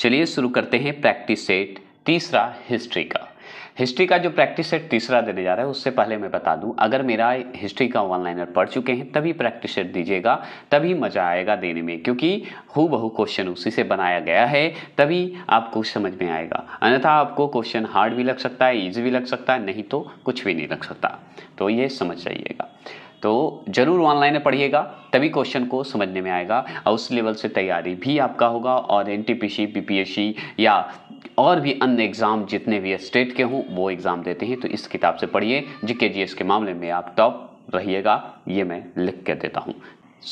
चलिए शुरू करते हैं प्रैक्टिस सेट तीसरा हिस्ट्री का हिस्ट्री का जो प्रैक्टिस सेट तीसरा देने जा रहा है उससे पहले मैं बता दूं अगर मेरा हिस्ट्री का ऑनलाइनर पढ़ चुके हैं तभी प्रैक्टिस सेट दीजिएगा तभी मज़ा आएगा देने में क्योंकि हु बहु क्वेश्चन उसी से बनाया गया है तभी आपको समझ में आएगा अन्यथा आपको क्वेश्चन हार्ड भी लग सकता है ईजी भी लग सकता है नहीं तो कुछ भी नहीं लग सकता तो ये समझ जाइएगा तो ज़रूर ऑनलाइन पढ़िएगा तभी क्वेश्चन को समझने में आएगा और उस लेवल से तैयारी भी आपका होगा और N T P C P S C या और भी अन्य एग्ज़ाम जितने भी स्टेट के हों वो एग्ज़ाम देते हैं तो इस किताब से पढ़िए जी के जी एस के मामले में आप टॉप रहिएगा ये मैं लिख कर देता हूँ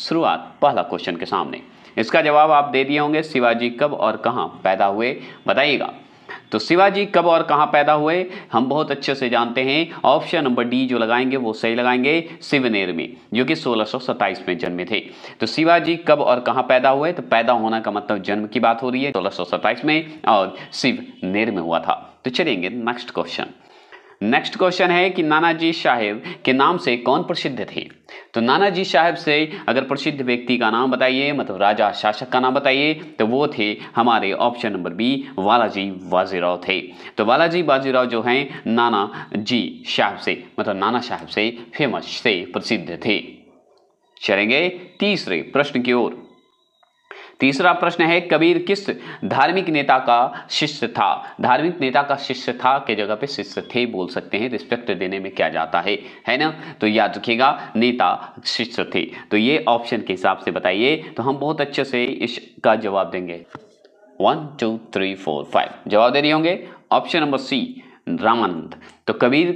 शुरुआत पहला क्वेश्चन के सामने इसका जवाब आप दे दिए होंगे शिवाजी कब और कहाँ पैदा हुए बताइएगा तो शिवाजी कब और कहाँ पैदा हुए हम बहुत अच्छे से जानते हैं ऑप्शन नंबर डी जो लगाएंगे वो सही लगाएंगे शिवनेर में जो कि सोलह में जन्मे थे तो शिवाजी कब और कहाँ पैदा हुए तो पैदा होना का मतलब जन्म की बात हो रही है सोलह में और शिवनेर में हुआ था तो चलेंगे नेक्स्ट क्वेश्चन नेक्स्ट क्वेश्चन है कि नानाजी साहेब के नाम से कौन प्रसिद्ध थे तो नानाजी साहेब से अगर प्रसिद्ध व्यक्ति का नाम बताइए मतलब राजा शासक का नाम बताइए तो वो थे हमारे option number B Balaji Bajirao थे तो बालाजी बाजीराव जो हैं नाना जी साहब से मतलब नाना साहब से फेमस से प्रसिद्ध थे चलेंगे तीसरे प्रश्न की ओर तीसरा प्रश्न है कबीर किस धार्मिक नेता का शिष्य था धार्मिक नेता का शिष्य था के जगह पे शिष्य थे बोल सकते हैं रिस्पेक्ट देने में क्या जाता है है ना तो याद रखिएगा नेता शिष्य थे तो ये ऑप्शन के हिसाब से बताइए तो हम बहुत अच्छे से इसका जवाब देंगे one two three four five जवाब दे रही होंगे ऑप्शन नंबर सी रामानंद तो कबीर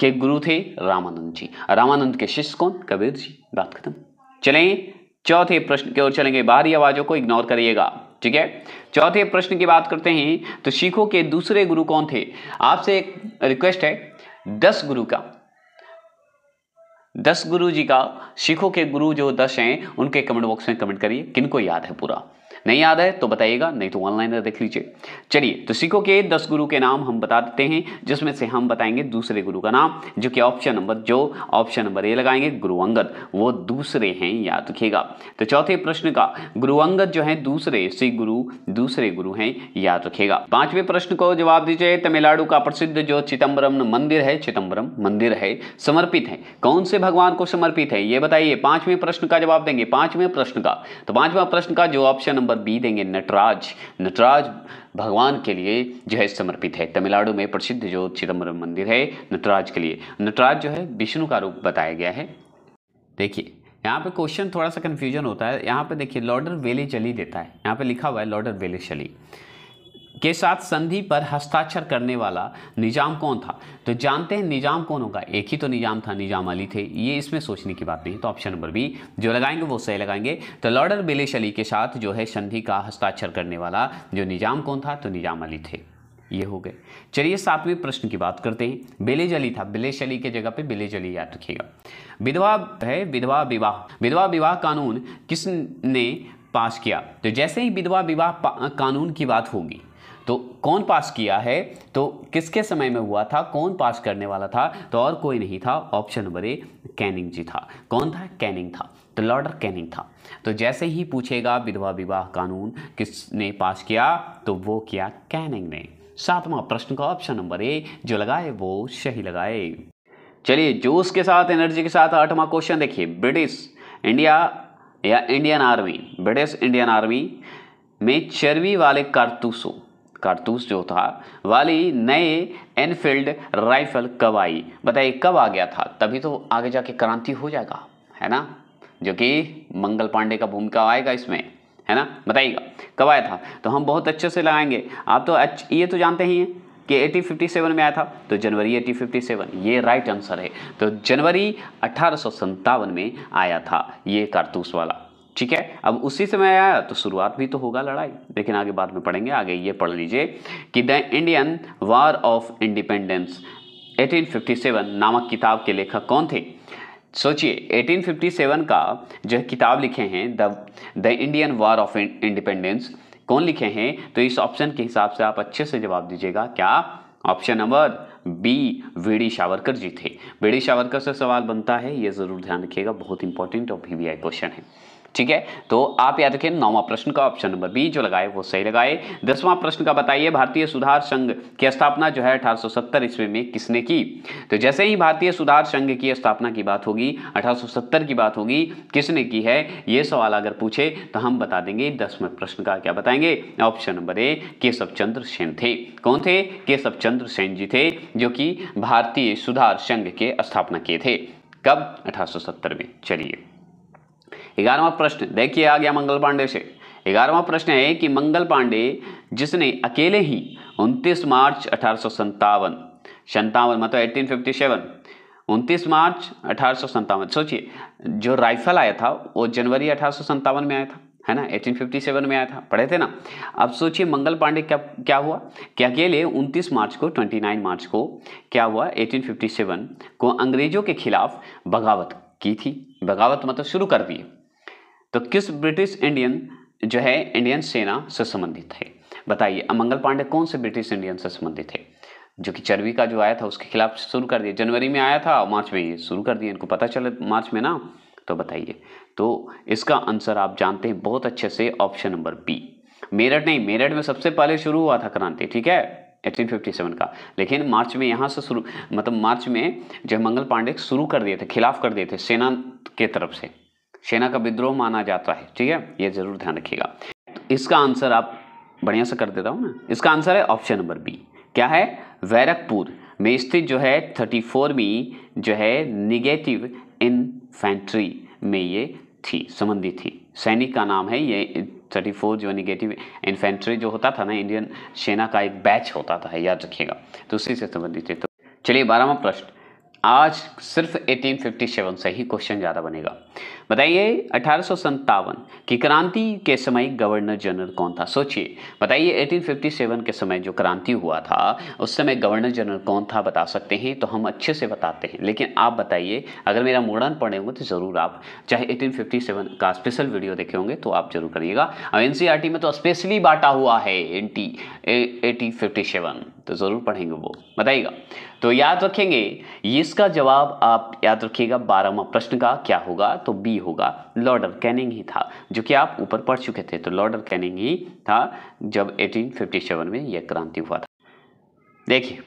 के गुरु थे रामानंद जी रामानंद के शिष्य कौन कबीर जी बात खत्म चलें चौथे प्रश्न की ओर चलेंगे बाहरी आवाजों को इग्नोर करिएगा ठीक है चौथे प्रश्न की बात करते हैं तो शिखों के दूसरे गुरु कौन थे आपसे एक रिक्वेस्ट है दस गुरु का दस गुरु जी का सिखों के गुरु जो दस हैं उनके कमेंट बॉक्स में कमेंट करिए किनको याद है पूरा नहीं याद है तो बताइएगा नहीं तो ऑनलाइन देख लीजिए चलिए तो सिखो के दस गुरु के नाम हम बता देते हैं जिसमें से हम बताएंगे दूसरे गुरु का नाम जो कि ऑप्शन नंबर जो ऑप्शन नंबर ए लगाएंगे गुरु अंगद वो दूसरे हैं याद रखिएगा तो चौथे प्रश्न का गुरु अंगद जो है दूसरे सिख गुरु दूसरे गुरु हैं याद रखिएगा पांचवें प्रश्न को जवाब दीजिए तमिलनाडु का प्रसिद्ध जो चिदम्बरम मंदिर है चिदम्बरम मंदिर है समर्पित है कौन से भगवान को समर्पित है ये बताइए पांचवें प्रश्न का जवाब देंगे पांचवें प्रश्न का तो पांचवा प्रश्न का जो ऑप्शन नंबर नंबर बी देंगे नटराज नटराज भगवान के लिए जो है समर्पित है तमिलनाडु में प्रसिद्ध जो चिदम्बरम मंदिर है नटराज के लिए नटराज जो है विष्णु का रूप बताया गया है देखिए यहाँ पे क्वेश्चन थोड़ा सा कन्फ्यूजन होता है यहाँ पे देखिए लॉर्डर वेले चली देता है यहाँ पे लिखा हुआ है लॉर्डर वेले चली के साथ संधि पर हस्ताक्षर करने वाला निजाम कौन था तो जानते हैं निजाम कौन होगा एक ही तो निजाम था निजाम अली थे ये इसमें सोचने की बात नहीं तो ऑप्शन नंबर बी जो लगाएंगे वो सही लगाएंगे तो लॉर्डर बिलेश अली के साथ जो है संधि का हस्ताक्षर करने वाला जो निजाम कौन था तो निजाम अली थे ये हो गए चलिए सातवें प्रश्न की बात करते हैं बेलेज अली था बेलेज अली के जगह पे बिले अली याद रखिएगा विधवा है विधवा विवाह विधवा विवाह कानून किसने पास किया तो जैसे ही विधवा विवाह कानून की बात होगी तो कौन पास किया है तो किसके समय में हुआ था कौन पास करने वाला था तो और कोई नहीं था option number A Canning ji था कौन था कैनिंग था तो लॉर्डर कैनिंग था तो जैसे ही पूछेगा विधवा विवाह कानून किसने पास किया तो वो किया कैनिंग ने सातवां प्रश्न का ऑप्शन नंबर ए जो लगाए वो सही लगाए चलिए जोश के साथ एनर्जी के साथ आठवां क्वेश्चन देखिए ब्रिटिश इंडिया या Indian army British Indian army में चर्बी वाले कारतूसों कारतूस जो था वाली नए एनफील्ड राइफल कब आई बताइए कब आ गया था तभी तो आगे जाके क्रांति हो जाएगा है ना जो कि मंगल पांडे का भूमिका आएगा इसमें है ना बताइएगा कब आया था तो हम बहुत अच्छे से लगाएंगे आप तो अच्छ ये तो जानते ही हैं कि 1857 में आया था तो जनवरी 1857 ये राइट आंसर है तो जनवरी अठारह में आया था ये कारतूस वाला ठीक है अब उसी समय आया तो शुरुआत भी तो होगा लड़ाई लेकिन आगे बाद में पढ़ेंगे आगे ये पढ़ लीजिए कि the Indian war of independence 1857 नामक किताब के लेखक कौन थे सोचिए 1857 का जो किताब लिखे हैं the the Indian war of independence कौन लिखे हैं तो इस ऑप्शन के हिसाब से आप अच्छे से जवाब दीजिएगा क्या option number B VD Savarkar ji थे वीडी सावरकर से सवाल बनता है ये ज़रूर ध्यान रखिएगा बहुत इंपॉर्टेंट और वी क्वेश्चन है ठीक है तो आप याद रखें नौवा प्रश्न का ऑप्शन नंबर बी जो लगाए वो सही लगाए दसवां प्रश्न का बताइए भारतीय सुधार संघ की स्थापना जो है अठारह ईस्वी में किसने की तो जैसे ही भारतीय सुधार संघ की स्थापना की बात होगी अठारह की बात होगी किसने की है ये सवाल अगर पूछे तो हम बता देंगे दसवें प्रश्न का क्या बताएंगे option number A Keshav Chandra Sen थे कौन थे केशव चंद्र सेन जी थे जो कि भारतीय सुधार संघ के स्थापना किए थे कब 1870 में चलिए ग्यारहवा प्रश्न देखिए आ गया मंगल पांडे से ग्यारहवा प्रश्न है कि मंगल पांडे जिसने अकेले ही 29 मार्च अठारह संतावन संतावन मतलब 1857 उनतीस मार्च अठारह सोचिए जो राइफल आया था वो जनवरी अठारह में आया था है ना 1857 में आया था पढ़े थे ना अब सोचिए मंगल पांडे क्या क्या हुआ कि अकेले 29 मार्च को 29 मार्च को क्या हुआ 1857 को अंग्रेजों के खिलाफ बगावत की थी बगावत मतलब शुरू कर दी तो किस ब्रिटिश इंडियन जो है इंडियन सेना से संबंधित है बताइए अमंगल पांडे कौन से ब्रिटिश इंडियन से संबंधित थे जो कि चर्बी का जो आया था उसके खिलाफ शुरू कर दिया जनवरी में आया था और मार्च में ये शुरू कर दिया इनको पता चले मार्च में ना तो बताइए तो इसका आंसर आप जानते हैं बहुत अच्छे से ऑप्शन नंबर बी मेरठ नहीं मेरठ में सबसे पहले शुरू हुआ था क्रांति ठीक है 1857 का लेकिन मार्च में यहाँ से शुरू मतलब मार्च में जो मंगल पांडे शुरू कर दिए थे खिलाफ कर दिए थे सेना के तरफ से सेना का विद्रोह माना जाता है ठीक है ये जरूर ध्यान रखिएगा तो इसका आंसर आप बढ़िया से कर देता हूँ ना इसका आंसर है ऑप्शन नंबर बी क्या है वैरकपुर में स्थित जो है थर्टी फोरवीं जो है निगेटिव इन्फेंट्री में ये थी संबंधित थी सैनिक का नाम है ये थर्टी फोर जो निगेटिव इन्फेंट्री जो होता था ना इंडियन सेना का एक बैच होता था याद रखिएगा तो उसी से संबंधित है तो चलिए बारहवा प्रश्न आज सिर्फ 1857 से ही क्वेश्चन ज़्यादा बनेगा बताइए अठारह की क्रांति के समय गवर्नर जनरल कौन था सोचिए बताइए 1857 के समय जो क्रांति हुआ था उस समय गवर्नर जनरल कौन था बता सकते हैं तो हम अच्छे से बताते हैं लेकिन आप बताइए अगर मेरा मुड़न पढ़े होंगे तो ज़रूर आप चाहे 1857 का स्पेशल वीडियो देखे होंगे तो आप जरूर करिएगा और एन e में तो स्पेशली बांटा हुआ है एन टी तो ज़रूर पढ़ेंगे वो बताइएगा तो याद रखेंगे इसका जवाब आप याद रखिएगा बारहवा प्रश्न का क्या होगा तो बी होगा लॉर्डर कैनिंग ही था जो कि आप ऊपर पढ़ चुके थे तो लॉर्डर कैनिंग ही था जब 1857 में यह क्रांति हुआ था देखिए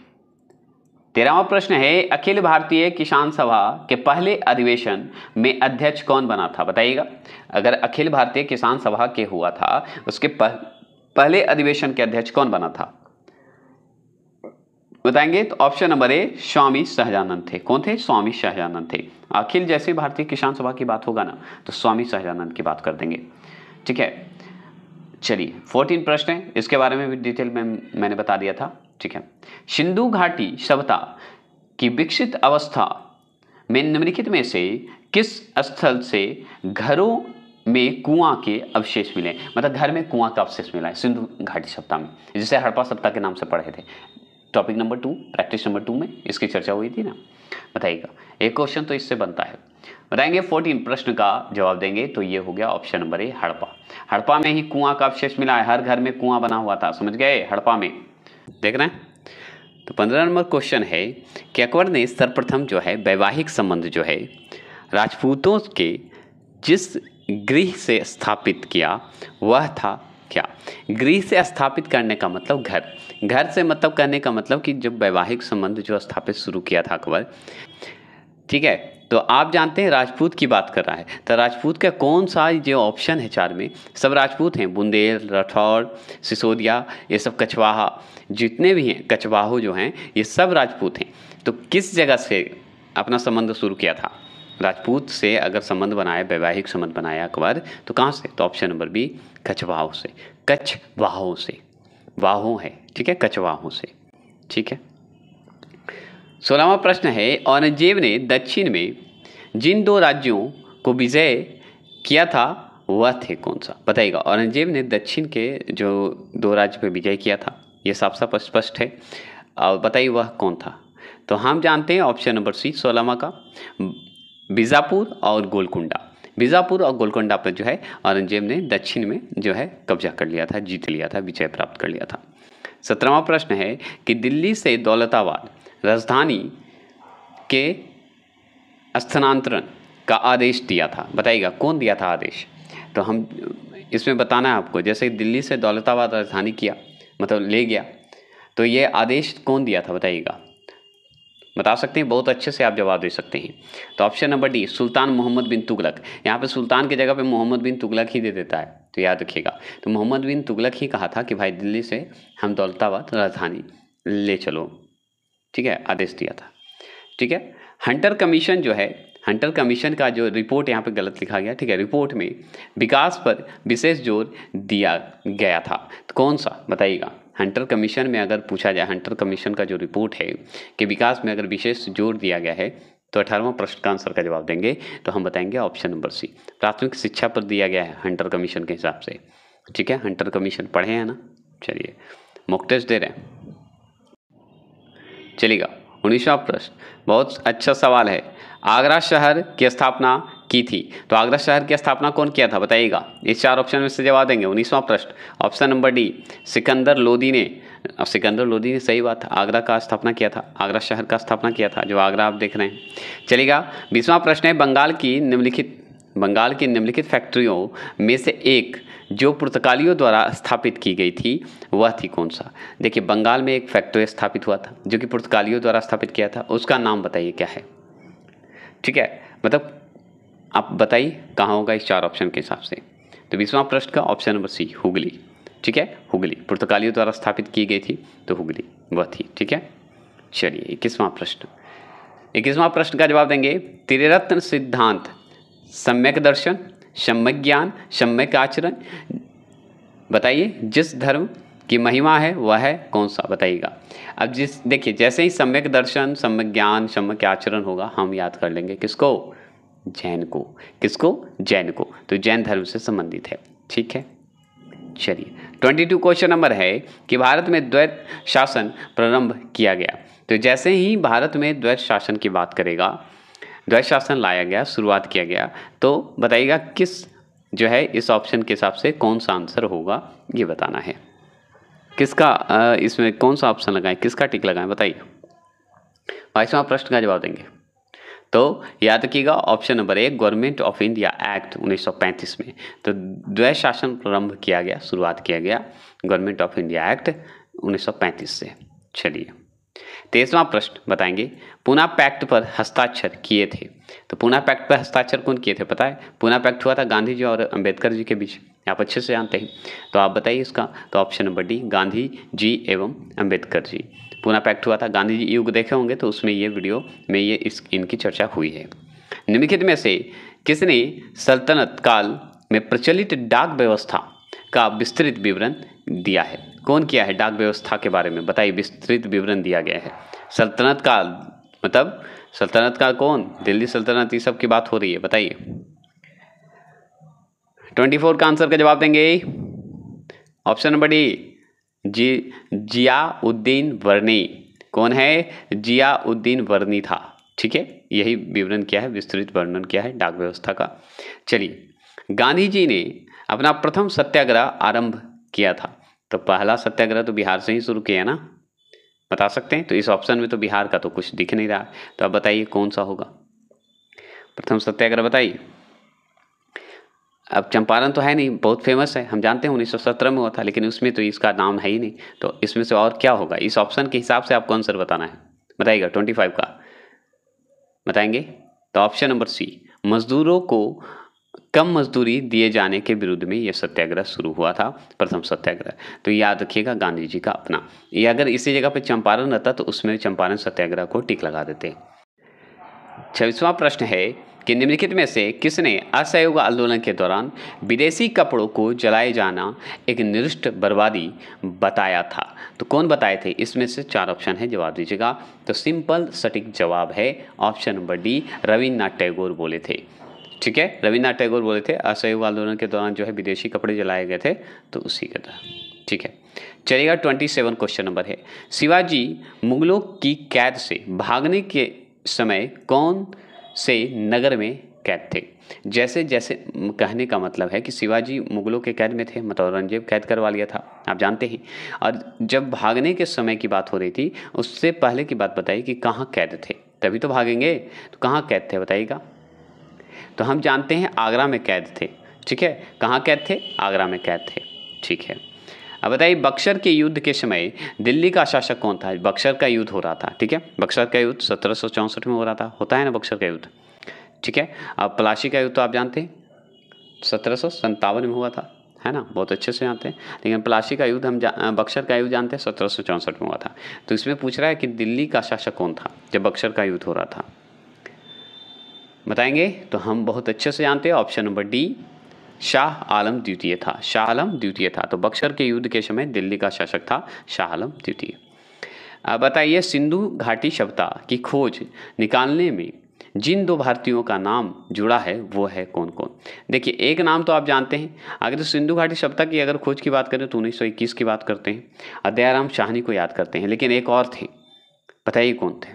तेरहवा प्रश्न है अखिल भारतीय किसान सभा के पहले अधिवेशन में अध्यक्ष कौन बना था बताइएगा अगर अखिल भारतीय किसान सभा के हुआ था उसके पह, पहले अधिवेशन के अध्यक्ष कौन बना था बताएंगे तो option number A Swami Sahajanand थे कौन थे स्वामी सहजानंद थे अखिल जैसे भारतीय किसान सभा की बात होगा ना तो स्वामी सहजानंद की बात कर देंगे ठीक है चलिए फोर्टीन प्रश्न है इसके बारे में भी डिटेल में मैंने बता दिया था ठीक है सिंधु घाटी सभ्यता की विकसित अवस्था में निम्नलिखित में से किस स्थल से घरों में कुआं के अवशेष मिले मतलब घर में कुआं का अवशेष मिला है सिंधु घाटी सप्ताह में जिसे हड़प्पा सप्ताह के नाम से पढ़े थे topic number two practice number two में इसकी चर्चा हुई थी ना बताइएगा एक क्वेश्चन तो इससे बनता है बताएंगे फोर्टीन प्रश्न का जवाब देंगे तो ये हो गया ऑप्शन नंबर ए हड़पा हड़पा में ही कुआं का अवशेष मिला है हर घर में कुआं बना हुआ था समझ गए हड़पा में देख रहे हैं तो पंद्रह नंबर क्वेश्चन है कि अकबर ने सर्वप्रथम जो है वैवाहिक संबंध जो है राजपूतों के जिस गृह से स्थापित किया वह था क्या गृह से स्थापित करने का मतलब घर घर से मतलब कहने का मतलब कि जो वैवाहिक संबंध जो स्थापित शुरू किया था अकबर ठीक है तो आप जानते हैं राजपूत की बात कर रहा है तो राजपूत का कौन सा जो ऑप्शन है चार में सब राजपूत हैं बुंदेल राठौर सिसोदिया ये सब कछवाहा जितने भी हैं कछवाहो जो हैं ये सब राजपूत हैं तो किस जगह से अपना संबंध शुरू किया था राजपूत से अगर संबंध बनाया वैवाहिक संबंध बनाया अकबर तो कहाँ से तो ऑप्शन नंबर बी कछवाहों से कछवाहों से वाहों है ठीक है कछवाहों से ठीक है सोलहवा प्रश्न है औरंगजेब ने दक्षिण में जिन दो राज्यों को विजय किया था वह थे कौन सा बताइएगा औरंगजेब ने दक्षिण के जो दो राज्य पर विजय किया था ये साफ साफ स्पष्ट है और बताइए वह कौन था तो हम जानते हैं ऑप्शन नंबर सी सोलहवा का बीजापुर और गोलकुंडा बीजापुर और गोलकुंडा पर जो है औरंगजेब ने दक्षिण में जो है कब्जा कर लिया था जीत लिया था विजय प्राप्त कर लिया था सत्रहवा प्रश्न है कि दिल्ली से दौलताबाद राजधानी के स्थानांतरण का आदेश दिया था बताइएगा कौन दिया था आदेश तो हम इसमें बताना है आपको जैसे दिल्ली से दौलताबाद राजधानी किया मतलब ले गया तो ये आदेश कौन दिया था बताइएगा बता सकते हैं बहुत अच्छे से आप जवाब दे सकते हैं तो ऑप्शन नंबर डी सुल्तान मोहम्मद बिन तुगलक यहाँ पे सुल्तान की जगह पे मोहम्मद बिन तुगलक ही दे देता है तो याद रखिएगा तो मोहम्मद बिन तुगलक ही कहा था कि भाई दिल्ली से हम दौलताबाद राजधानी ले चलो ठीक है आदेश दिया था ठीक है हंटर कमीशन जो है हंटर कमीशन का जो रिपोर्ट यहाँ पे गलत लिखा गया ठीक है रिपोर्ट में विकास पर विशेष जोर दिया गया था तो कौन सा बताइएगा हंटर कमीशन में अगर पूछा जाए हंटर कमीशन का जो रिपोर्ट है कि विकास में अगर विशेष जोर दिया गया है तो अठारहवां प्रश्न का आंसर का जवाब देंगे तो हम बताएंगे ऑप्शन नंबर सी प्राथमिक शिक्षा पर दिया गया है हंटर कमीशन के हिसाब से ठीक है हंटर कमीशन पढ़े हैं ना चलिए मॉक टेस्ट दे रहे हैं चलेगा उन्नीसवा प्रश्न बहुत अच्छा सवाल है आगरा शहर की स्थापना की थी तो आगरा शहर की स्थापना कौन किया था बताइएगा इस चार ऑप्शन में से जवाब देंगे उन्नीसवां प्रश्न option number D Sikandar Lodi ने अब सिकंदर लोदी ने सही बात आगरा का स्थापना किया था आगरा शहर का स्थापना किया था जो आगरा आप देख रहे हैं चलेगा बीसवां प्रश्न है बंगाल की निम्नलिखित बंगाल की निम्नलिखित फैक्ट्रियों में से एक जो पुर्तगालियों द्वारा स्थापित की गई थी वह थी कौन सा देखिए बंगाल में एक फैक्ट्री स्थापित हुआ था जो कि पुर्तगालियों द्वारा स्थापित किया था उसका नाम बताइए क्या है ठीक है मतलब आप बताइए कहाँ होगा इस चार ऑप्शन के हिसाब से तो बीसवां प्रश्न का ऑप्शन नंबर सी हुगली ठीक है हुगली पुर्तगालियों द्वारा स्थापित की गई थी तो हुगली वह थी ठीक है चलिए इक्कीसवां प्रश्न इक्कीसवां प्रश्न का जवाब देंगे त्रिरत्न सिद्धांत सम्यक दर्शन सम्यक ज्ञान सम्यक आचरण बताइए जिस धर्म की महिमा है वह है कौन सा बताइएगा अब जिस देखिए जैसे ही सम्यक दर्शन सम्यक ज्ञान सम्यक आचरण होगा हम याद कर लेंगे किसको जैन को किसको जैन को तो जैन धर्म से संबंधित है ठीक है चलिए ट्वेंटी टू क्वेश्चन नंबर है कि भारत में द्वैत शासन प्रारंभ किया गया तो जैसे ही भारत में द्वैत शासन की बात करेगा द्वैत शासन लाया गया शुरुआत किया गया तो बताइएगा किस जो है इस ऑप्शन के हिसाब से कौन सा आंसर होगा ये बताना है किसका इसमें कौन सा ऑप्शन लगाएं किसका टिक लगाएं बताइए बाईसवां प्रश्न का जवाब देंगे तो याद रखिएगा ऑप्शन नंबर एक गवर्नमेंट ऑफ इंडिया एक्ट 1935 में तो द्वै शासन प्रारंभ किया गया शुरुआत किया गया गवर्नमेंट ऑफ इंडिया एक्ट 1935 से चलिए तेईसवां प्रश्न बताएंगे पुना पैक्ट पर हस्ताक्षर किए थे तो पुना पैक्ट पर हस्ताक्षर कौन किए थे पता है पुना पैक्ट हुआ था गांधी जी और अंबेडकर जी के बीच आप अच्छे से जानते हैं तो आप बताइए इसका तो option number D Gandhi ji एवं अंबेडकर जी पुणे पैक्ट हुआ था गांधी जी युग देखे होंगे तो उसमें ये वीडियो में ये इस इनकी चर्चा हुई है निम्नलिखित में से किसने सल्तनत काल में प्रचलित डाक व्यवस्था का विस्तृत विवरण दिया है कौन किया है डाक व्यवस्था के बारे में बताइए विस्तृत विवरण दिया गया है सल्तनत काल मतलब सल्तनत काल कौन दिल्ली सल्तनत ये सब की बात हो रही है बताइए ट्वेंटी फोर का आंसर का जवाब देंगे ऑप्शन नंबर डी जी जियाउद्दीन वर्णी कौन है जियाउद्दीन वर्णी था ठीक है यही विवरण क्या है विस्तृत वर्णन क्या है डाक व्यवस्था का चलिए गांधी जी ने अपना प्रथम सत्याग्रह आरंभ किया था तो पहला सत्याग्रह तो बिहार से ही शुरू किया ना बता सकते हैं तो इस ऑप्शन में तो बिहार का तो कुछ दिख नहीं रहा तो आप बताइए कौन सा होगा प्रथम सत्याग्रह बताइए अब चंपारण तो है नहीं बहुत फेमस है हम जानते हैं 1917 में हुआ था लेकिन उसमें तो इसका नाम है ही नहीं तो इसमें से और क्या होगा इस ऑप्शन के हिसाब से आपको आंसर बताना है बताइएगा 25 का बताएंगे तो ऑप्शन नंबर सी मजदूरों को कम मजदूरी दिए जाने के विरुद्ध में यह सत्याग्रह शुरू हुआ था प्रथम सत्याग्रह तो याद रखिएगा गांधी जी का अपना ये अगर इसी जगह पर चंपारण रहता तो उसमें चंपारण सत्याग्रह को टिक लगा देते छब्बीसवा प्रश्न है कि निम्नलिखित में से किसने असहयोग आंदोलन के दौरान विदेशी कपड़ों को जलाए जाना एक निरुष्ट बर्बादी बताया था तो कौन बताए थे इसमें से चार ऑप्शन है जवाब दीजिएगा तो सिंपल सटीक जवाब है option number D Rabindranath Tagore बोले थे ठीक है रविन्द्रनाथ टैगोर बोले थे असहयोग आंदोलन के दौरान जो है विदेशी कपड़े जलाए गए थे तो उसी के दौरान ठीक है चलेगा ट्वेंटी सेवन क्वेश्चन नंबर है शिवाजी मुगलों की कैद से भागने के समय कौन से नगर में कैद थे जैसे जैसे कहने का मतलब है कि शिवाजी मुगलों के कैद में थे मतलब औरंगजेब कैद करवा लिया था आप जानते ही और जब भागने के समय की बात हो रही थी उससे पहले की बात बताई कि कहाँ कैद थे तभी तो भागेंगे तो कहाँ कैद थे बताइएगा तो हम जानते हैं आगरा में कैद थे ठीक है कहाँ कैद थे आगरा में कैद थे ठीक है अब बताइए बक्सर के युद्ध के समय दिल्ली का शासक कौन था बक्सर का युद्ध हो रहा था ठीक है बक्सर का युद्ध सत्रह में हो रहा था होता है ना बक्सर का युद्ध ठीक है अब पलाशी का युद्ध तो आप जानते हैं सत्रह में हुआ था है ना बहुत अच्छे से जानते हैं लेकिन पलाशी का युद्ध हम बक्सर का युद्ध जानते हैं सत्रह में हुआ था तो इसमें पूछ रहा है कि दिल्ली का शासक कौन था जब बक्सर का युद्ध हो रहा था बताएंगे तो हम बहुत अच्छे से जानते हैं option number D Shah Alam द्वितीय था शाह आलम द्वितीय था तो बक्सर के युद्ध के समय दिल्ली का शासक था शाह आलम द्वितीय बताइए सिंधु घाटी सभ्यता की खोज निकालने में जिन दो भारतीयों का नाम जुड़ा है वो है कौन कौन देखिए एक नाम तो आप जानते हैं अगर तो सिंधु घाटी सभ्यता की अगर खोज की बात करें तो उन्नीस की बात करते हैं और शाहनी को याद करते हैं लेकिन एक और थे बताइए कौन थे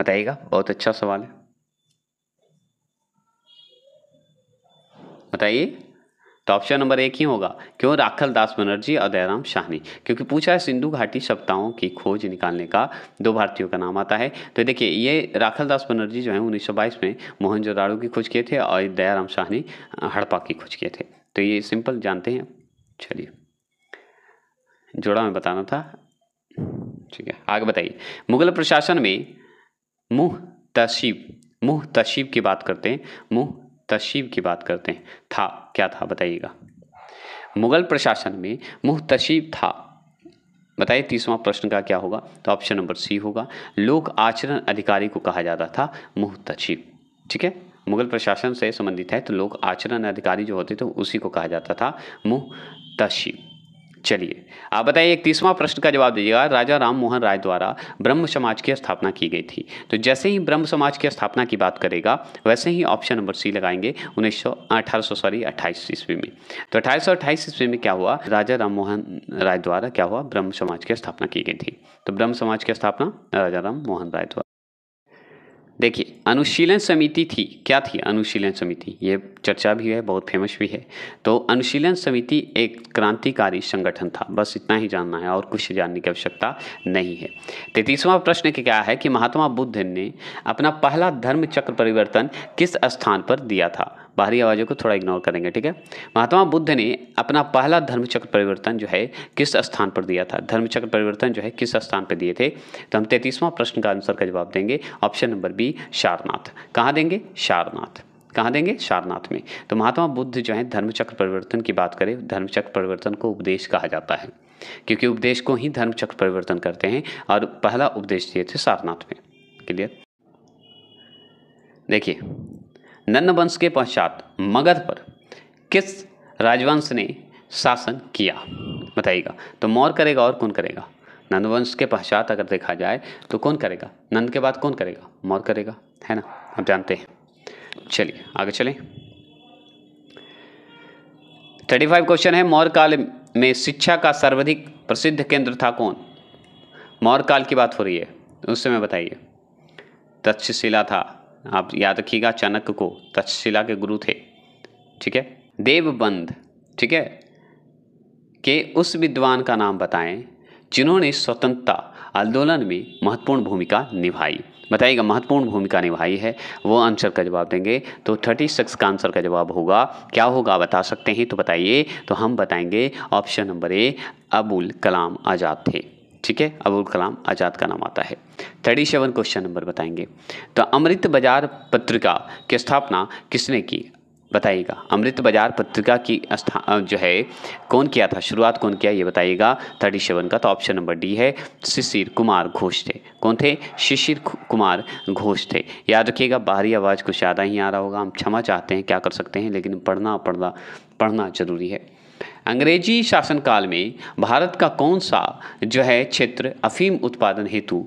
बताइएगा बहुत अच्छा सवाल है बताइए तो ऑप्शन नंबर एक ही होगा क्यों राखल दास बनर्जी और दयाराम शाहनी क्योंकि पूछा है सिंधु घाटी सप्ताहों की खोज निकालने का दो भारतीयों का नाम आता है तो देखिए ये राखल दास बनर्जी जो है 1922 में मोहनजोदाड़ो की खोज किए थे और दयाराम शाहनी हड़प्पा की खोज किए थे तो ये सिंपल जानते हैं चलिए जोड़ा में बताना था ठीक है आगे बताइए मुगल प्रशासन में मुह तशीब मुह तशीब की बात करते हैं मुह तशीब की बात करते हैं था क्या था बताइएगा मुगल प्रशासन में मुहतशिब था बताइए तीसवा प्रश्न का क्या होगा तो ऑप्शन नंबर सी होगा लोक आचरण अधिकारी को कहा जाता था मुहतशीब ठीक है मुगल प्रशासन से संबंधित है तो लोक आचरण अधिकारी जो होते थे उसी को कहा जाता था मुहतशिब चलिए आप बताइए एक तीसवा प्रश्न का जवाब दीजिएगा राजा राम मोहन राय द्वारा ब्रह्म समाज की स्थापना की गई थी तो जैसे ही ब्रह्म समाज की स्थापना की बात करेगा वैसे ही ऑप्शन नंबर सी लगाएंगे उन्नीस सौ अठारह सॉरी अट्ठाईस ईस्वी में तो अठारह सौ अट्ठाईस ईस्वी में क्या हुआ राजा राम मोहन राय द्वारा क्या हुआ ब्रह्म समाज की स्थापना की गई थी तो ब्रह्म समाज की स्थापना राजा राम मोहन राय द्वारा देखिए अनुशीलन समिति थी क्या थी अनुशीलन समिति ये चर्चा भी है बहुत फेमस भी है तो अनुशीलन समिति एक क्रांतिकारी संगठन था बस इतना ही जानना है और कुछ जानने की आवश्यकता नहीं है तैतीसवां प्रश्न क्या है कि महात्मा बुद्ध ने अपना पहला धर्म चक्र परिवर्तन किस स्थान पर दिया था बाहरी आवाज़ों को थोड़ा इग्नोर करेंगे ठीक है महात्मा बुद्ध ने अपना पहला धर्मचक्र परिवर्तन जो है किस स्थान पर दिया था धर्मचक्र परिवर्तन जो है किस स्थान पर दिए थे तो हम तैंतीसवां प्रश्न का आंसर का जवाब देंगे ऑप्शन नंबर बी सारनाथ कहाँ देंगे सारनाथ कहाँ देंगे सारनाथ में तो महात्मा बुद्ध जो है धर्मचक्र परिवर्तन की बात करें धर्मचक्र परिवर्तन को उपदेश कहा जाता है क्योंकि उपदेश को ही धर्मचक्र परिवर्तन करते हैं और पहला उपदेश दिए थे सारनाथ में क्लियर देखिए नंद वंश के पश्चात मगध पर किस राजवंश ने शासन किया बताइएगा तो मौर करेगा और कौन करेगा नंदवंश के पश्चात अगर देखा जाए तो कौन करेगा नंद के बाद कौन करेगा मौर करेगा है ना आप जानते हैं चलिए आगे चलें थर्टी फाइव क्वेश्चन है मौर्य काल में शिक्षा का सर्वाधिक प्रसिद्ध केंद्र था कौन मौर्य काल की बात हो रही है उस समय बताइए तक्षशिला था आप याद रखिएगा चाणक्य को तक्षशिला के गुरु थे ठीक है देवबंद ठीक है के उस विद्वान का नाम बताएं जिन्होंने स्वतंत्रता आंदोलन में महत्वपूर्ण भूमिका निभाई बताइएगा महत्वपूर्ण भूमिका निभाई है वो आंसर का जवाब देंगे तो थर्टी सिक्स का आंसर का जवाब होगा क्या होगा बता सकते हैं तो बताइए तो हम बताएंगे option number A Abul Kalam Azad थे ठीक है अबुल कलाम आज़ाद का नाम आता है थर्टी सेवन क्वेश्चन नंबर बताएंगे तो अमृत बाजार पत्रिका की स्थापना किसने की बताइएगा अमृत बाजार पत्रिका की स्था जो है कौन किया था शुरुआत कौन किया ये बताइएगा थर्टी सेवन का तो ऑप्शन नंबर डी है शिशिर कुमार घोष थे कौन थे शिशिर कुमार घोष थे याद रखिएगा बाहरी आवाज़ कुछ ज़्यादा ही आ रहा होगा हम क्षमा चाहते हैं क्या कर सकते हैं लेकिन पढ़ना पढ़ना पढ़ना जरूरी है अंग्रेजी शासनकाल में भारत का कौन सा जो है क्षेत्र अफीम उत्पादन हेतु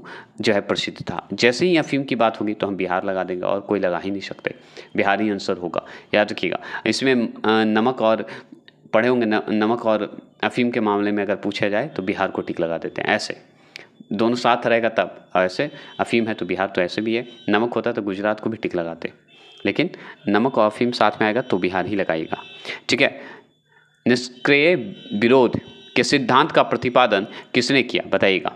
जो है प्रसिद्ध था जैसे ही अफीम की बात होगी तो हम बिहार लगा देंगे और कोई लगा ही नहीं सकते बिहार ही आंसर होगा याद रखिएगा इसमें नमक और पढ़े होंगे नमक और अफीम के मामले में अगर पूछा जाए तो बिहार को टिक लगा देते हैं ऐसे दोनों साथ रहेगा तब ऐसे अफीम है तो बिहार तो ऐसे भी है नमक होता तो गुजरात को भी टिक लगाते लेकिन नमक और अफीम साथ में आएगा तो बिहार ही लगाइएगा ठीक है निष्क्रिय विरोध के सिद्धांत का प्रतिपादन किसने किया बताइएगा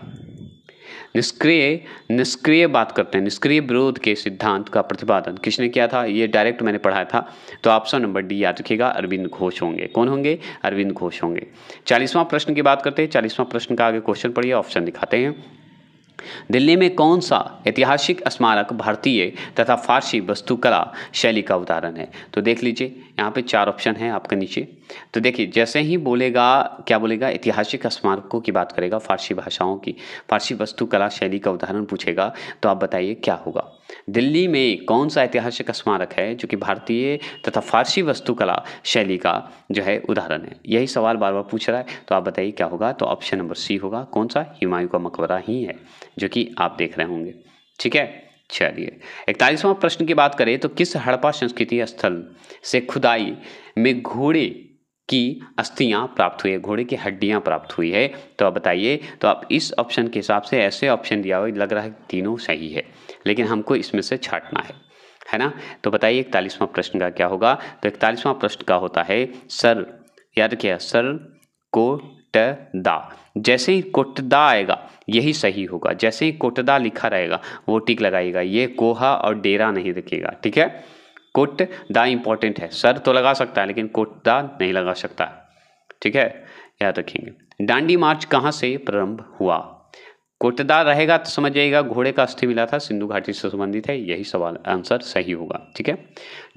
निष्क्रिय निष्क्रिय बात करते हैं निष्क्रिय विरोध के सिद्धांत का प्रतिपादन किसने किया था ये डायरेक्ट मैंने पढ़ाया था तो ऑप्शन नंबर डी याद रखिएगा अरविंद घोष होंगे कौन होंगे अरविंद घोष होंगे चालीसवां प्रश्न की बात करते हैं चालीसवां प्रश्न का आगे क्वेश्चन पढ़िए ऑप्शन दिखाते हैं दिल्ली में कौन सा ऐतिहासिक स्मारक भारतीय तथा फारसी वस्तुकला शैली का उदाहरण है तो देख लीजिए यहाँ पे चार ऑप्शन है आपके नीचे तो देखिए जैसे ही बोलेगा क्या बोलेगा ऐतिहासिक स्मारकों की बात करेगा फारसी भाषाओं की फारसी वस्तुकला शैली का उदाहरण पूछेगा तो आप बताइए क्या होगा दिल्ली में कौन सा ऐतिहासिक स्मारक है जो कि भारतीय तथा फारसी वस्तुकला शैली का जो है उदाहरण है यही सवाल बार बार पूछ रहा है तो आप बताइए क्या होगा तो ऑप्शन नंबर सी होगा कौन सा हिमायू का मकबरा ही है जो कि आप देख रहे होंगे ठीक है चलिए इकतालीसवां प्रश्न की बात करें तो किस हड़प्पा संस्कृति स्थल से खुदाई में घोड़े की अस्थियां प्राप्त हुई है घोड़े की हड्डियां प्राप्त हुई है तो आप बताइए तो आप इस ऑप्शन के हिसाब से ऐसे ऑप्शन दिया हुआ लग रहा है तीनों सही है लेकिन हमको इसमें से छाटना है है ना तो बताइए इकतालीसवां प्रश्न का क्या होगा तो इकतालीसवां प्रश्न का होता है सर याद किया सर को दा जैसे ही कुटदा आएगा यही सही होगा जैसे ही कोटदा लिखा रहेगा वो टिक लगाइएगा ये कोहा और डेरा नहीं दिखेगा ठीक है कुट दा इंपॉर्टेंट है सर तो लगा सकता है लेकिन कोट दा नहीं लगा सकता ठीक है याद रखेंगे डांडी मार्च कहाँ से प्रारंभ हुआ कोटदार रहेगा तो समझ जाइएगा घोड़े का अस्थि मिला था सिंधु घाटी से संबंधित है यही सवाल आंसर सही होगा ठीक है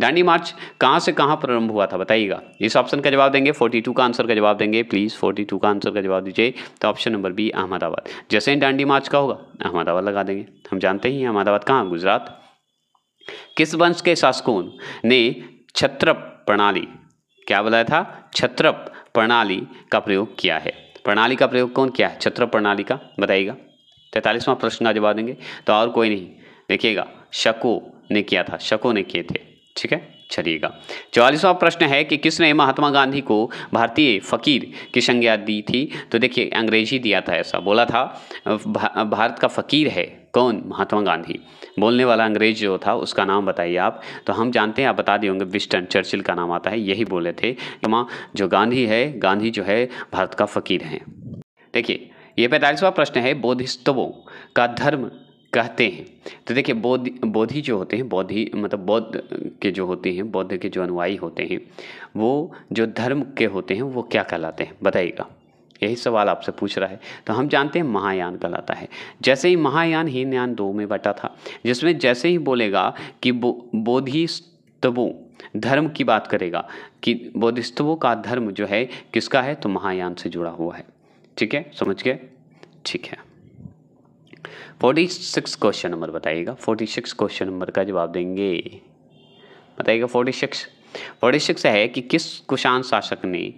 डांडी मार्च कहाँ से कहाँ प्रारंभ हुआ था बताइएगा इस ऑप्शन का जवाब देंगे 42 का आंसर का जवाब देंगे प्लीज़ 42 का आंसर का जवाब दीजिए तो ऑप्शन नंबर बी अहमदाबाद जैसे ही डांडी मार्च का होगा अहमदाबाद लगा देंगे हम जानते ही अहमदाबाद कहाँ गुजरात किस वंश के शासकों ने छत्रप प्रणाली क्या बोला था छत्रप प्रणाली का प्रयोग किया है प्रणाली का प्रयोग कौन किया है छत्र प्रणाली का बताइएगा तैंतालीसवां प्रश्न आज जवाब देंगे तो और कोई नहीं देखिएगा शको ने किया था शको ने किए थे ठीक है चलिएगा चौवालीसवां प्रश्न है कि किसने महात्मा गांधी को भारतीय फकीर की संज्ञा दी थी तो देखिए अंग्रेजी दिया था ऐसा बोला था भा, भारत का फकीर है कौन महात्मा गांधी बोलने वाला अंग्रेज जो था उसका नाम बताइए आप तो हम जानते हैं आप बता दिए होंगे विस्टन चर्चिल का नाम आता है यही बोले थे माँ जो गांधी है गांधी जो है भारत का फकीर है देखिए ये पैंतालीसवा प्रश्न है बोधिस्तवों का धर्म कहते हैं तो देखिए बोध बोधि जो होते हैं बोधि मतलब बौद्ध के जो होते हैं बौद्ध के जो अनुयायी होते हैं वो जो धर्म के होते हैं वो क्या कहलाते हैं बताइएगा यही सवाल आपसे पूछ रहा है तो हम जानते हैं महायान कहलाता है जैसे ही महायान ही न्यान दो में बटा था जिसमें जैसे ही बोलेगा कि बो बोधिस्तवों धर्म की बात करेगा कि बोधिस्तवों का धर्म जो है किसका है तो महायान से जुड़ा हुआ है ठीक है समझ गए ठीक है फोर्टी सिक्स क्वेश्चन नंबर बताइएगा फोर्टी सिक्स क्वेश्चन नंबर का जवाब देंगे बताइएगा फोर्टी सिक्स फोर्टी सिक्स है कि किस कुशान शासक ने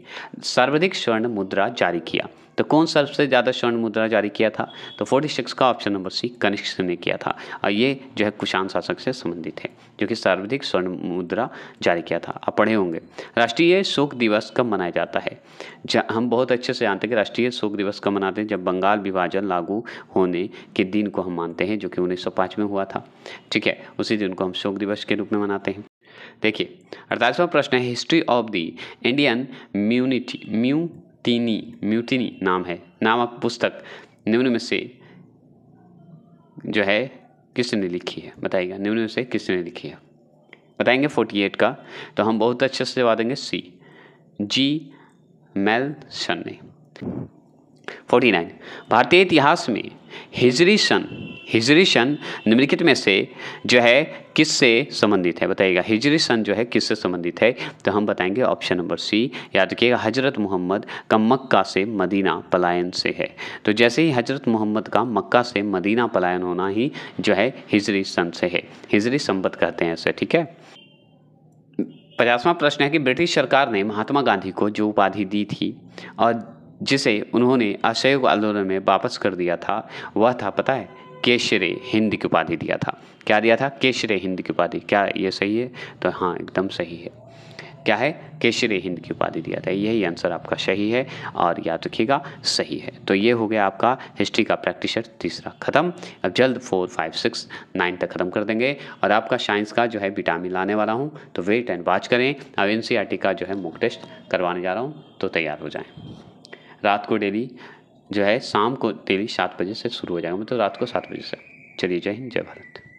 सर्वाधिक स्वर्ण मुद्रा जारी किया तो कौन सबसे ज़्यादा स्वर्ण मुद्रा जारी किया था तो फोर्टी सिक्स का ऑप्शन नंबर सी कनिष्क ने किया था और ये जो है कुशान शासक से संबंधित है जो कि सर्वाधिक स्वर्ण मुद्रा जारी किया था आप पढ़े होंगे राष्ट्रीय शोक दिवस कब मनाया जाता है हम बहुत अच्छे से जानते हैं कि राष्ट्रीय शोक दिवस कब मनाते हैं जब बंगाल विभाजन लागू होने के दिन को हम मानते हैं जो कि उन्नीस में हुआ था ठीक है उसी दिन को हम शोक दिवस के रूप में मनाते हैं देखिए अड़तालीसवां प्रश्न है history of the Indian mutiny mutiny mutiny नाम है नामक पुस्तक निम्न में से जो है किसने लिखी है बताइएगा निम्न में से किसने लिखी है बताएंगे फोर्टी एट का तो हम बहुत अच्छे से जवाब देंगे सी जी मेल सन ने फोर्टी नाइन भारतीय इतिहास में हिजरी सन हिजरी सन निम्नलिखित में से जो है किससे संबंधित है बताइएगा हिजरी सन जो है किससे संबंधित है तो हम बताएंगे ऑप्शन नंबर सी याद रखिएगा हजरत मोहम्मद का मक्का से मदीना पलायन से है तो जैसे ही हजरत मोहम्मद का मक्का से मदीना पलायन होना ही जो है हिजरी सन से है हिजरी संबत कहते हैं ऐसे ठीक है पचासवां प्रश्न है कि ब्रिटिश सरकार ने महात्मा गांधी को जो उपाधि दी थी और जिसे उन्होंने असहयोग आंदोलन में वापस कर दिया था वह था पता है केशरे हिंद की उपाधि दिया था क्या दिया था केशरे हिंद की उपाधि क्या ये सही है तो हाँ एकदम सही है क्या है केशरे हिंद की उपाधि दिया था यही आंसर आपका सही है और याद रखिएगा सही है तो ये हो गया आपका हिस्ट्री का प्रैक्टिशर तीसरा ख़त्म अब जल्द फोर फाइव सिक्स नाइन तक ख़त्म कर देंगे और आपका साइंस का जो है विटामिन लाने वाला हूँ तो वेट एंड वॉच करें अब एन का जो है मुक टेस्ट करवाने जा रहा हूँ तो तैयार हो जाएँ रात को डेली जो है शाम को डेली सात बजे से शुरू हो जाएगा मतलब रात को सात बजे से चलिए जय हिंद जय भारत